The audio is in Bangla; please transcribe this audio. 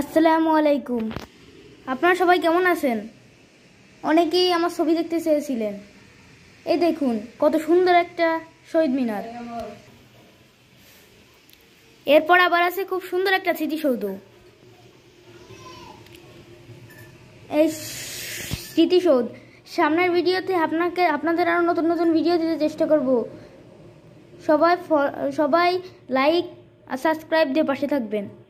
আসসালামু আলাইকুম আপনারা সবাই কেমন আছেন অনেকেই আমার ছবি দেখতে চেয়েছিলেন এই দেখুন কত সুন্দর একটা শহীদ মিনার এরপর আবার আছে খুব সুন্দর একটা স্মৃতিসৌধ এই স্মৃতিসৌধ সামনের ভিডিওতে আপনাকে আপনাদের আরও নতুন নতুন ভিডিও দিতে চেষ্টা করব সবাই সবাই লাইক আর সাবস্ক্রাইব দিয়ে পাশে থাকবেন